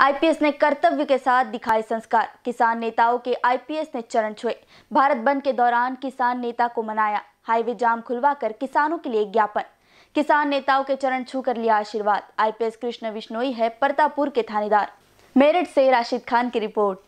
IPS ने कर्तव्य के साथ दिखाए संस्कार किसान नेताओं के आईपीएस ने चरण छुए भारत बंद के दौरान किसान नेता को मनाया हाईवे जाम खुलवा कर किसानों के लिए ज्ञापन किसान नेताओं के चरण छू कर लिया आशीर्वाद आईपीएस कृष्ण विश्नोई है परतापुर के थानेदार मेरठ से राशिद खान की रिपोर्ट